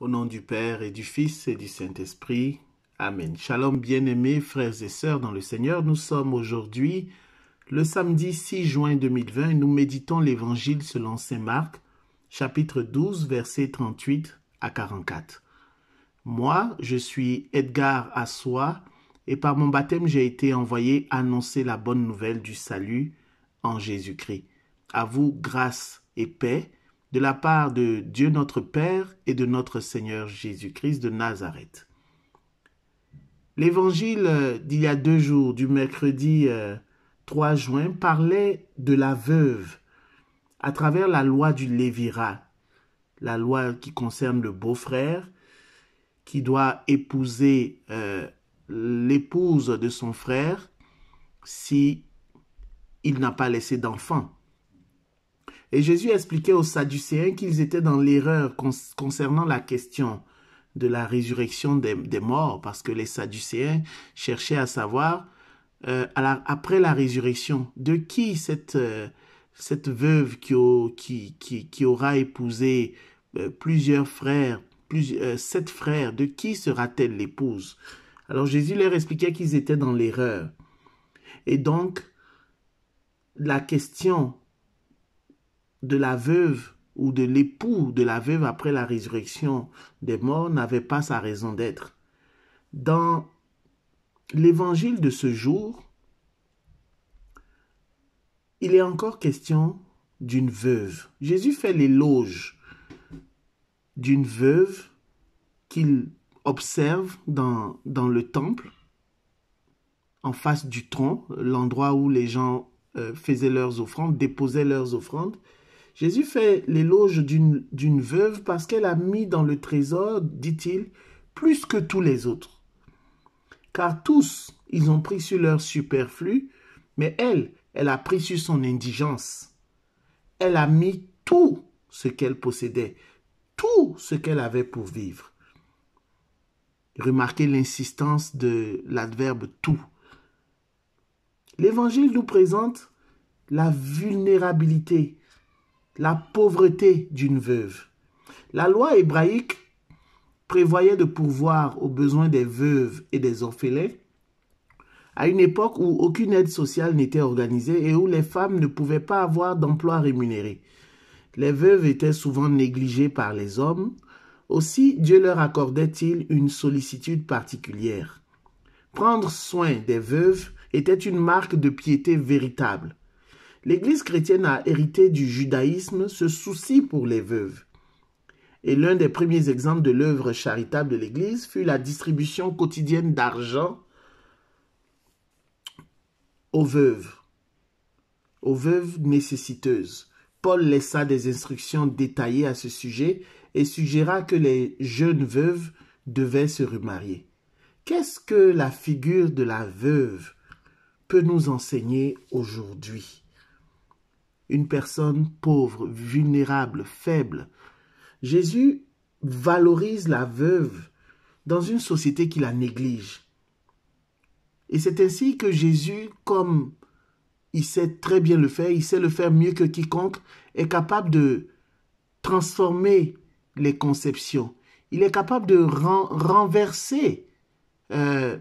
Au nom du Père et du Fils et du Saint-Esprit. Amen. Shalom bien-aimés, frères et sœurs dans le Seigneur. Nous sommes aujourd'hui, le samedi 6 juin 2020, et nous méditons l'Évangile selon Saint Marc, chapitre 12, versets 38 à 44. Moi, je suis Edgar Assois, et par mon baptême j'ai été envoyé annoncer la bonne nouvelle du salut en Jésus-Christ. À vous grâce et paix de la part de Dieu notre Père et de notre Seigneur Jésus-Christ de Nazareth. L'évangile euh, d'il y a deux jours, du mercredi 3 euh, juin, parlait de la veuve à travers la loi du Lévira, la loi qui concerne le beau-frère, qui doit épouser euh, l'épouse de son frère si il n'a pas laissé d'enfant. Et Jésus expliquait aux Sadducéens qu'ils étaient dans l'erreur concernant la question de la résurrection des, morts, parce que les Sadducéens cherchaient à savoir, euh, après la résurrection, de qui cette, euh, cette veuve qui, qui, aura épousé euh, plusieurs frères, sept frères, de qui sera-t-elle l'épouse Alors Jésus leur expliquait qu'ils étaient dans l'erreur. Et donc, la question de la veuve ou de l'époux de la veuve après la résurrection des morts n'avait pas sa raison d'être. Dans l'évangile de ce jour, il est encore question d'une veuve. Jésus fait l'éloge d'une veuve qu'il observe dans, dans, le temple, en face du tronc, l'endroit où les gens euh, faisaient leurs offrandes, déposaient leurs offrandes. Jésus fait l'éloge d'une veuve parce qu'elle a mis dans le trésor, dit-il, plus que tous les autres. Car tous, ils ont pris sur leur superflu, mais elle, elle a pris sur son indigence. Elle a mis tout ce qu'elle possédait, tout ce qu'elle avait pour vivre. Remarquez l'insistance de l'adverbe tout. L'Évangile nous présente la vulnérabilité, la pauvreté d'une veuve. La loi hébraïque prévoyait de pourvoir aux besoins des veuves et des orphelins à une époque où aucune aide sociale n'était organisée et où les femmes ne pouvaient pas avoir d'emploi rémunéré. Les veuves étaient souvent négligées par les hommes, aussi Dieu leur accordait-il une sollicitude particulière. Prendre soin des veuves était une marque de piété véritable l'Église chrétienne a hérité du judaïsme ce souci pour les veuves. Et l'un des premiers exemples de l'œuvre charitable de l'Église fut la distribution quotidienne d'argent aux veuves, aux veuves nécessiteuses. Paul laissa des instructions détaillées à ce sujet et suggéra que les jeunes veuves devaient se remarier. Qu'est-ce que la figure de la veuve peut nous enseigner aujourd'hui une personne pauvre, vulnérable, faible. Jésus valorise la veuve dans une société qui la néglige. Et c'est ainsi que Jésus, comme il sait très bien le faire, il sait le faire mieux que quiconque, est capable de transformer les conceptions. Il est capable de renverser euh,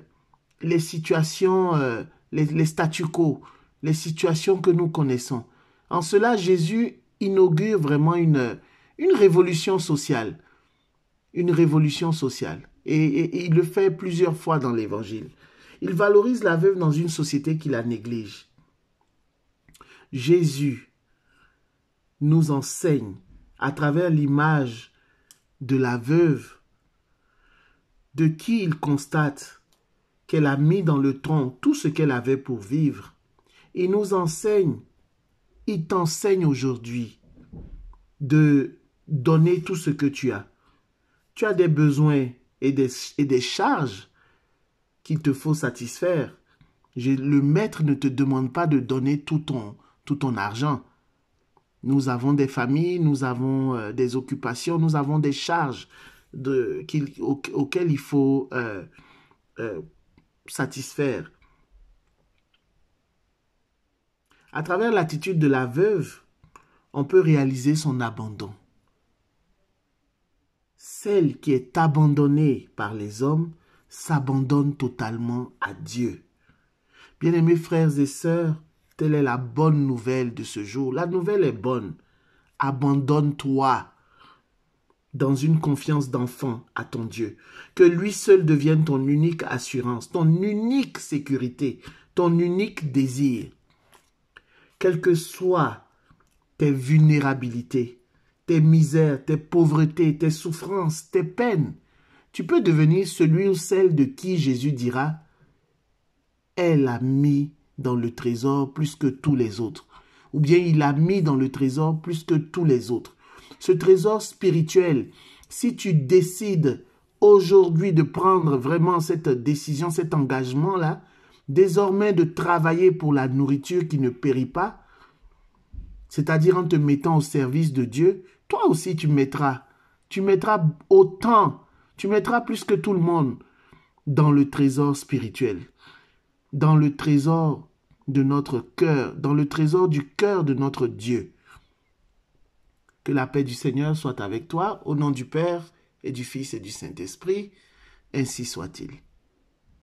les situations, euh, les, les statu quo, les situations que nous connaissons. En cela, Jésus inaugure vraiment une, une révolution sociale. Une révolution sociale. Et, et il le fait plusieurs fois dans l'Évangile. Il valorise la veuve dans une société qui la néglige. Jésus nous enseigne à travers l'image de la veuve de qui il constate qu'elle a mis dans le tronc tout ce qu'elle avait pour vivre. Il nous enseigne il t'enseigne aujourd'hui de donner tout ce que tu as. Tu as des besoins et des, charges qu'il te faut satisfaire. Le maître ne te demande pas de donner tout ton, tout ton argent. Nous avons des familles, nous avons euh, des occupations, nous avons des charges de, auxquelles il faut euh, euh, satisfaire. À travers l'attitude de la veuve, on peut réaliser son abandon. Celle qui est abandonnée par les hommes s'abandonne totalement à Dieu. Bien-aimés frères et sœurs, telle est la bonne nouvelle de ce jour. La nouvelle est bonne. Abandonne-toi dans une confiance d'enfant à ton Dieu. Que lui seul devienne ton unique assurance, ton unique sécurité, ton unique désir quelles que soient tes vulnérabilités, tes misères, tes pauvretés, tes souffrances, tes peines, tu peux devenir celui ou celle de qui Jésus dira Elle a mis dans le trésor plus que tous les autres. Ou bien il a mis dans le trésor plus que tous les autres. Ce trésor spirituel, si tu décides aujourd'hui de prendre vraiment cette décision, cet engagement-là, désormais de travailler pour la nourriture qui ne périt pas, c'est-à-dire en te mettant au service de Dieu, toi aussi tu mettras, tu mettras autant, tu mettras plus que tout le monde dans le trésor spirituel, dans le trésor de notre cœur, dans le trésor du cœur de notre Dieu. Que la paix du Seigneur soit avec toi, au nom du Père et du Fils et du Saint-Esprit, ainsi soit-il.